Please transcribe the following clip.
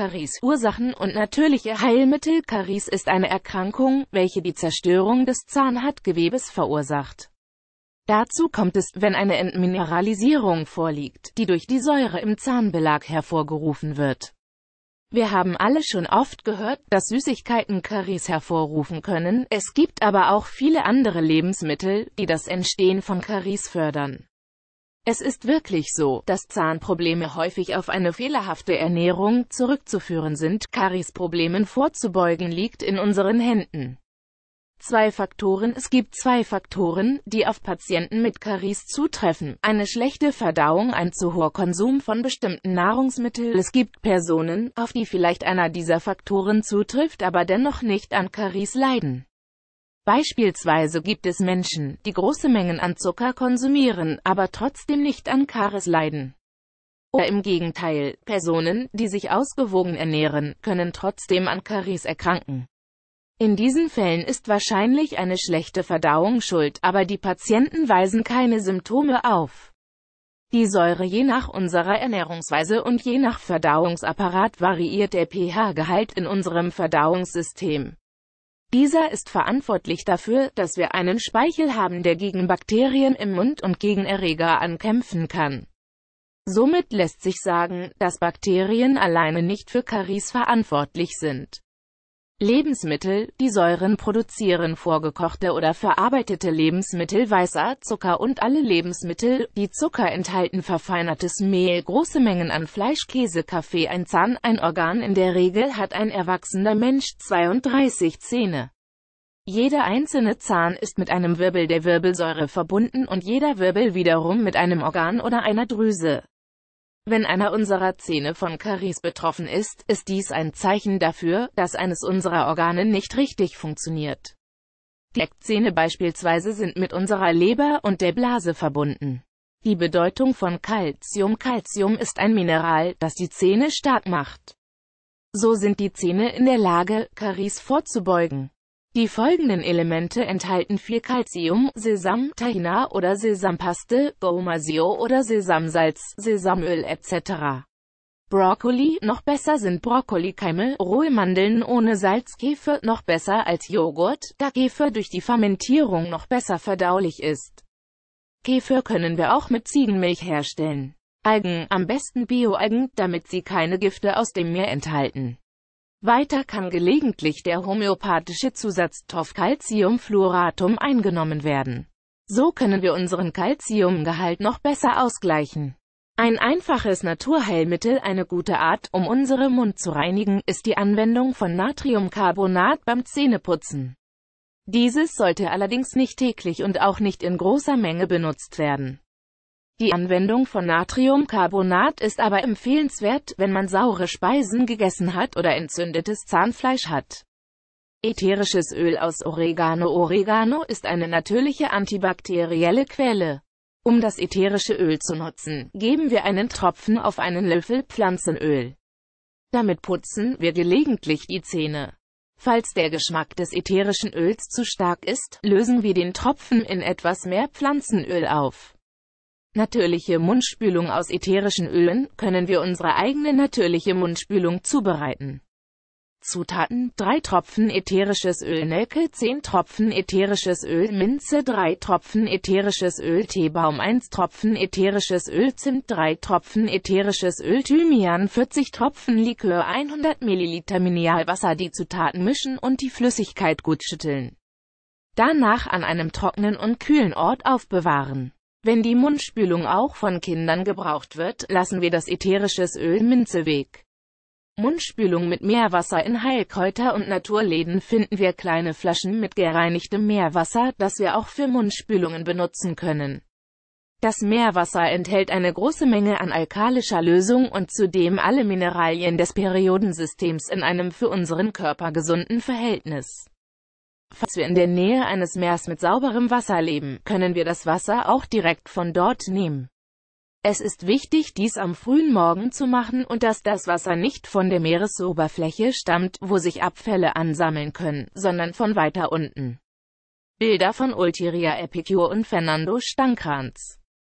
Karies, Ursachen und natürliche Heilmittel Karies ist eine Erkrankung, welche die Zerstörung des Zahnhartgewebes verursacht. Dazu kommt es, wenn eine Entmineralisierung vorliegt, die durch die Säure im Zahnbelag hervorgerufen wird. Wir haben alle schon oft gehört, dass Süßigkeiten Karies hervorrufen können, es gibt aber auch viele andere Lebensmittel, die das Entstehen von Karies fördern. Es ist wirklich so, dass Zahnprobleme häufig auf eine fehlerhafte Ernährung zurückzuführen sind. Kariesproblemen vorzubeugen liegt in unseren Händen. Zwei Faktoren Es gibt zwei Faktoren, die auf Patienten mit Karies zutreffen. Eine schlechte Verdauung, ein zu hoher Konsum von bestimmten Nahrungsmitteln. Es gibt Personen, auf die vielleicht einer dieser Faktoren zutrifft, aber dennoch nicht an Karies leiden. Beispielsweise gibt es Menschen, die große Mengen an Zucker konsumieren, aber trotzdem nicht an Karies leiden. Oder im Gegenteil, Personen, die sich ausgewogen ernähren, können trotzdem an Karies erkranken. In diesen Fällen ist wahrscheinlich eine schlechte Verdauung schuld, aber die Patienten weisen keine Symptome auf. Die Säure je nach unserer Ernährungsweise und je nach Verdauungsapparat variiert der pH-Gehalt in unserem Verdauungssystem. Dieser ist verantwortlich dafür, dass wir einen Speichel haben, der gegen Bakterien im Mund und gegen Erreger ankämpfen kann. Somit lässt sich sagen, dass Bakterien alleine nicht für Karies verantwortlich sind. Lebensmittel, die Säuren produzieren, vorgekochte oder verarbeitete Lebensmittel, weißer Zucker und alle Lebensmittel, die Zucker enthalten, verfeinertes Mehl, große Mengen an Fleisch, Käse, Kaffee, ein Zahn, ein Organ. In der Regel hat ein erwachsener Mensch 32 Zähne. Jeder einzelne Zahn ist mit einem Wirbel der Wirbelsäure verbunden und jeder Wirbel wiederum mit einem Organ oder einer Drüse. Wenn einer unserer Zähne von Karies betroffen ist, ist dies ein Zeichen dafür, dass eines unserer Organe nicht richtig funktioniert. Die Eckzähne beispielsweise sind mit unserer Leber und der Blase verbunden. Die Bedeutung von Calcium Calcium ist ein Mineral, das die Zähne stark macht. So sind die Zähne in der Lage, Karies vorzubeugen. Die folgenden Elemente enthalten viel Calcium, Sesam, Tahina oder Sesampaste, Bourmasio oder Sesamsalz, Sesamöl etc. Brokkoli, noch besser sind Brokkoli-Keime, rohe Mandeln ohne Salz, Käfer, noch besser als Joghurt, da Käfer durch die Fermentierung noch besser verdaulich ist. Käfer können wir auch mit Ziegenmilch herstellen. Algen, am besten Bioalgen, damit sie keine Gifte aus dem Meer enthalten. Weiter kann gelegentlich der homöopathische Zusatz Toff Calciumfluoratum eingenommen werden. So können wir unseren Calciumgehalt noch besser ausgleichen. Ein einfaches Naturheilmittel, eine gute Art, um unsere Mund zu reinigen, ist die Anwendung von Natriumcarbonat beim Zähneputzen. Dieses sollte allerdings nicht täglich und auch nicht in großer Menge benutzt werden. Die Anwendung von Natriumcarbonat ist aber empfehlenswert, wenn man saure Speisen gegessen hat oder entzündetes Zahnfleisch hat. Ätherisches Öl aus Oregano Oregano ist eine natürliche antibakterielle Quelle. Um das ätherische Öl zu nutzen, geben wir einen Tropfen auf einen Löffel Pflanzenöl. Damit putzen wir gelegentlich die Zähne. Falls der Geschmack des ätherischen Öls zu stark ist, lösen wir den Tropfen in etwas mehr Pflanzenöl auf natürliche Mundspülung aus ätherischen Ölen, können wir unsere eigene natürliche Mundspülung zubereiten. Zutaten 3 Tropfen ätherisches Öl Nelke 10 Tropfen ätherisches Öl Minze 3 Tropfen ätherisches Öl Teebaum 1 Tropfen ätherisches Öl Zimt 3 Tropfen ätherisches Öl Thymian 40 Tropfen Likör 100 ml Mineralwasser Die Zutaten mischen und die Flüssigkeit gut schütteln. Danach an einem trockenen und kühlen Ort aufbewahren. Wenn die Mundspülung auch von Kindern gebraucht wird, lassen wir das ätherisches Öl Minze weg. Mundspülung mit Meerwasser in Heilkräuter- und Naturläden finden wir kleine Flaschen mit gereinigtem Meerwasser, das wir auch für Mundspülungen benutzen können. Das Meerwasser enthält eine große Menge an alkalischer Lösung und zudem alle Mineralien des Periodensystems in einem für unseren Körper gesunden Verhältnis. Falls wir in der Nähe eines Meers mit sauberem Wasser leben, können wir das Wasser auch direkt von dort nehmen. Es ist wichtig, dies am frühen Morgen zu machen und dass das Wasser nicht von der Meeresoberfläche stammt, wo sich Abfälle ansammeln können, sondern von weiter unten. Bilder von Ultiria Epicure und Fernando Stankranz